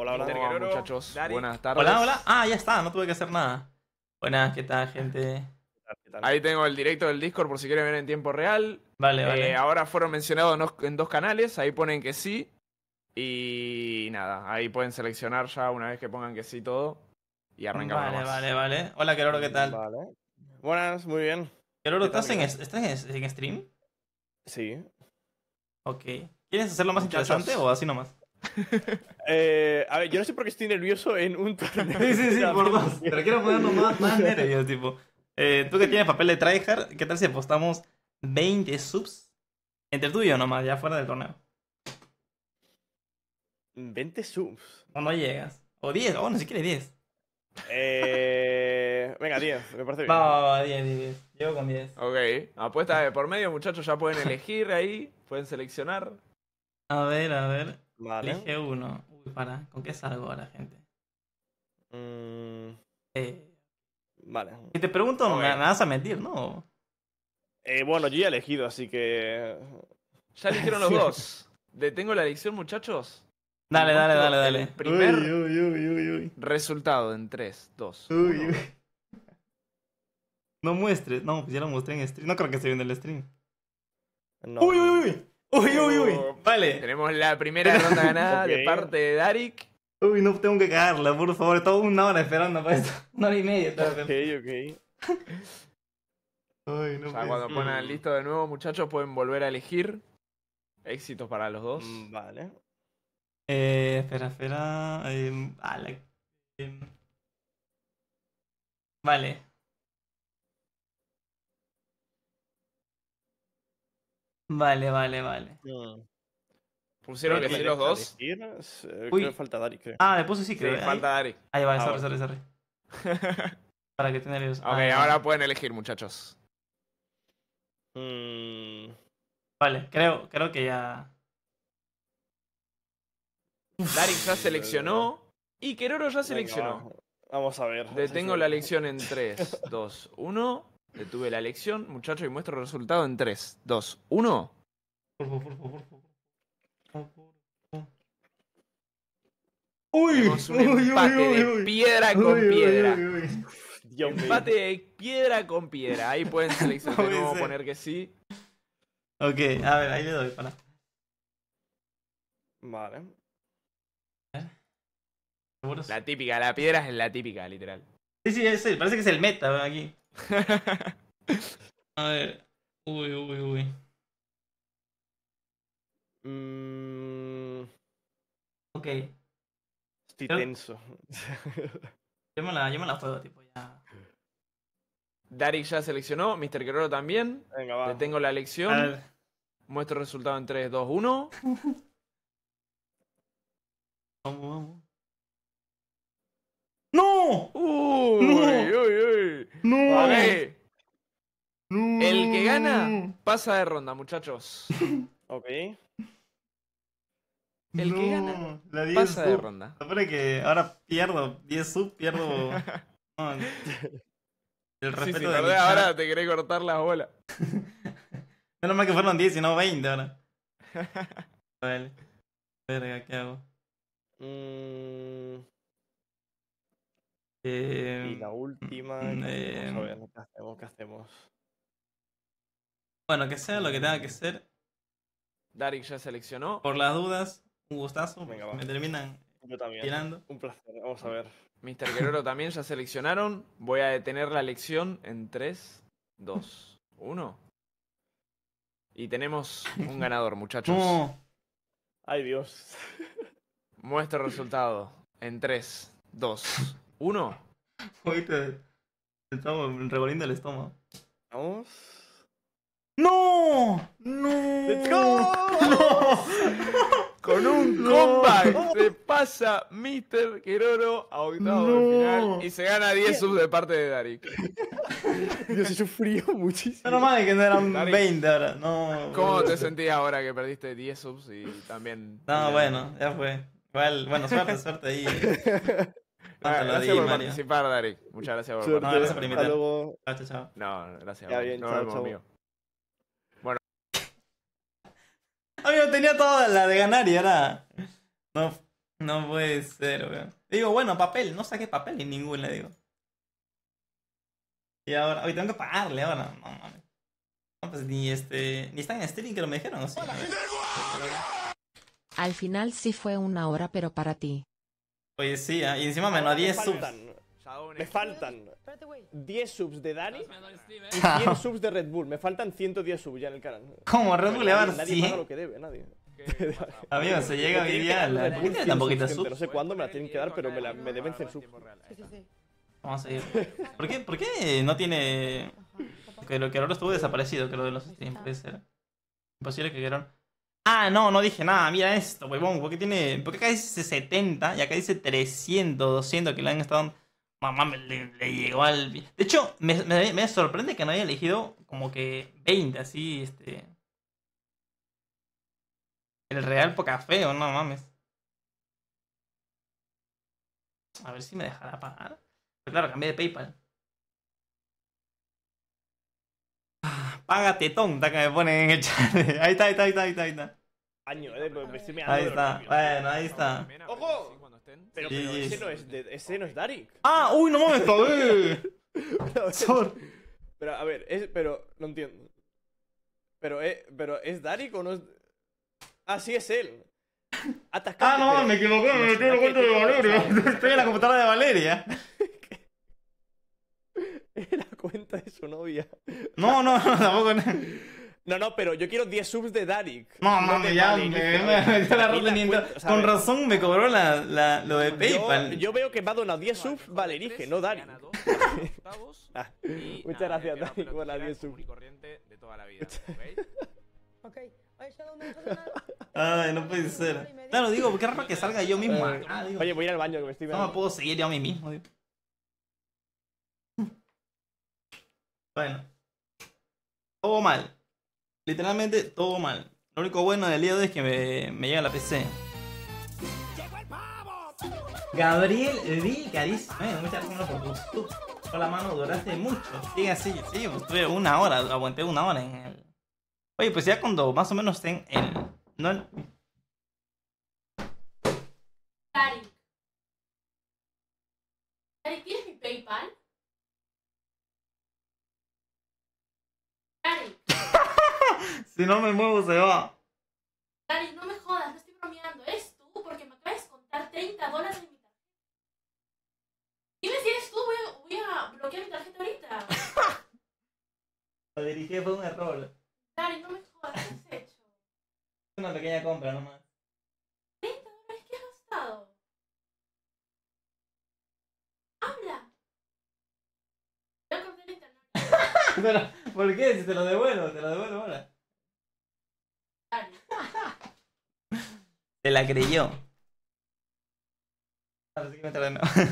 Hola, hola, muchachos. Buenas tardes. Hola, hola. Ah, ya está, no tuve que hacer nada. Buenas, ¿qué tal, gente? Ahí tengo el directo del Discord por si quieren ver en tiempo real. Vale, eh, vale. Ahora fueron mencionados en dos canales, ahí ponen que sí. Y nada, ahí pueden seleccionar ya una vez que pongan que sí todo. Y arrancamos. Vale, vale, vale. Hola, Queroro, ¿qué tal? Buenas, muy bien. Queroro, ¿estás, en, ¿estás en, stream? Sí. Ok. ¿Quieres hacerlo más interesante o así nomás? eh, a ver, yo no sé por qué estoy nervioso en un torneo. Sí, sí, sí, por dos. Pero quiero ponernos más, más nervios, tipo. Eh, tú que tienes papel de tryhard, ¿qué tal si apostamos 20 subs entre tú y yo nomás, ya fuera del torneo? 20 subs. No, no llegas. O 10, o oh, no, si quieres 10. Eh... Venga, 10, me parece bien. va, 10, 10, 10. Llego con 10. Ok, apuesta por medio, muchachos, ya pueden elegir ahí, pueden seleccionar. A ver, a ver. Vale. Elige uno. Uy, para. ¿Con qué salgo ahora, gente? Mm. Eh. Vale. Si te pregunto, me, vas a mentir, ¿no? Eh, bueno, yo ya he elegido, así que. Ya eligieron los dos. ¿Detengo la elección, muchachos? Dale, dale, dale, dale. Primero. resultado en 3, 2. No muestres. No, pues ya lo mostré en stream. No creo que esté viendo el stream. Uy, uy, uy. Uy, uy, uy. Vale. Tenemos la primera ronda ganada de parte de Darik. Uy, no tengo que cagarla, por favor. Estaba una hora esperando para esto. Una hora y media. Ok, ok. Uy, no cuando pongan listo de nuevo, muchachos, pueden volver a elegir. Éxito para los dos. Mm, vale. Eh, espera, espera. Em, em. vale. Vale, vale, vale. ¿Pusieron que sí los dos? Eh, creo que falta Dari, creo. Ah, le puse sí, creo. ¿eh? falta Dari. Ahí va, ah, sorry, sorry, sorry. Para que los ellos. Ok, ah, ahora pueden elegir, muchachos. Mm. Vale, creo, que ya. Dari ya seleccionó y Keroro ya seleccionó. vamos a ver. Detengo la elección en 3, 2, 1. Detuve la elección, muchachos, y muestro el resultado en 3, 2, 1. por favor por uy, empate uy, uy, de piedra con piedra. empate de piedra con piedra. Ahí pueden seleccionar vamos poner que sí. Ok, a ver, ahí le doy para. Vale. ¿Eh? La típica, la piedra es la típica, literal. Sí, sí, parece que es el meta aquí. A ver. Uy, uy, uy. Mm. Ok. Estoy tenso. yo, me la, yo tipo, ya. Darik ya seleccionó, Mr. Guerrero también. Venga, va. tengo la elección. Muestro el resultado en 3, 2, 1. vamos, vamos. ¡No! ¡No! Uy, uy, uy. No. no. El que gana pasa de ronda, muchachos. Ok. El que gana pasa de ronda. que ahora pierdo 10 sub, pierdo. El respeto de ahora te querés cortar la bola. Menos mal que fueron 10 y no 20 ahora. vale. Verga, ¿qué hago? Mmm y eh, la última. Mm, eh, ¿qué hacemos? Bueno, que sea lo que tenga que mm. ser. Darik ya seleccionó. Por las dudas, un gustazo. Venga, Me terminan Yo también. tirando. Un placer, vamos a mm. ver. Mr. Guerrero también ya seleccionaron. Voy a detener la elección en 3, 2, 1. Y tenemos un ganador, muchachos. Ay, Dios. Muestro el resultado en 3, 2, uno. Oíste. estamos revolviendo el estómago. Vamos. ¡No! ¡No! Let's Con un no. comeback se pasa Mr. Quiroro a octavo no. final y se gana 10 subs de parte de Darik. Dios, yo frío muchísimo. No mames, que no eran 20 ahora. No. ¿Cómo te este. sentías ahora que perdiste 10 subs y también. No, bueno, ya fue. Igual, bueno, suerte, suerte ahí. Hasta gracias por participar, Dari. Muchas gracias por participar. No, gracias por invitar. Hasta Chao, chao, No, gracias. Ya, no, chao, chao. Mío. Bueno. Amigo, tenía toda la de ganar y ahora... No, no puede ser, weón. Digo, bueno, papel. No saqué papel en ningún, digo. Y ahora... Hoy tengo que pagarle ahora. No, mames. No, pues ni este... Ni están en streaming que lo me dijeron, o sea, Al final sí fue una hora, pero para ti. Oye, sí, ¿eh? y encima menos 10 subs. Me faltan 10 subs de Dani y 100 subs de Red Bull. Me faltan 110 subs ya en el canal. ¿Cómo? ¿Red Bull le va a dar Nadie paga lo que debe, nadie. Amigo, se llega a vivir la tan poquita subs? No sé cuándo me la tienen que dar, pero me, la, me deben 100 subs. Vamos a seguir ¿Por qué, no tiene...? Que lo que ahora estuvo desaparecido, que lo de los streams, puede ser. Imposible que quedaron... Ah, no, no dije nada. Mira esto, huevón. ¿Por qué, tiene, porque acá dice 70 y acá dice 300, 200 que le han estado... Mamá, le, llegó al... De hecho, me, sorprende que no haya elegido como que 20, así, este... El Real poca feo, no mames. A ver si me dejará pagar. Pero claro, cambié de PayPal. Págate tonta que me ponen en el chat. Ahí está, ahí está, ahí está, ahí está. Ahí está. Año, eh, pues, pues, me estoy mirando ahí está, bueno, ahí está. ¡Ojo! Pero, pero ese, no es, de, ese no es Dari. ¡Ah! ¡Uy, no mames! ¡Sor! Pero, a ver, es, pero no entiendo. Pero, eh, pero ¿es Darik o no es...? Ah, sí, es él. ah, no, pero... me equivoqué, me metí en el cuento de Valeria. Estoy en la computadora de Valeria. No, no, no, tampoco. No, no, pero yo quiero 10 subs de Darik. No, no, me ya, Con razón me cobró la, la, lo de PayPal. Yo, veo que va a donar 10 subs Valerige, no Darik. muchas gracias, Darik, por las 10 subs. de toda la vida, Ay, no puede ser. Claro, digo, qué raro que salga yo mismo. Ah, Oye, voy a ir al baño que me estoy No me puedo seguir yo a mí mismo, Bueno. Todo mal. Literalmente todo mal. Lo único bueno del día es que me, llega la PC. Gabriel Vicaris, muchas gracias por tu con la mano duraste mucho. Sí, así, sí, estuve una hora, aguanté una hora en el. Oye, pues ya cuando más o menos estén en No el. mi PayPal? Si no me muevo, se va. Dani, no me jodas, no estoy bromeando. ¡Es tú, porque me acabas de contar 30 dólares en mi tarjeta. Dime si eres tú, voy a, bloquear mi tarjeta ahorita. Lo dirigí fue un error. Dani, no me jodas, ¿qué has hecho? Una pequeña compra nomás. 30 dólares que has gastado. ¡Habla! ¡Yo corté el internet. Pero, ¿por qué? Si te lo devuelvo, te lo devuelvo ahora. la creyó.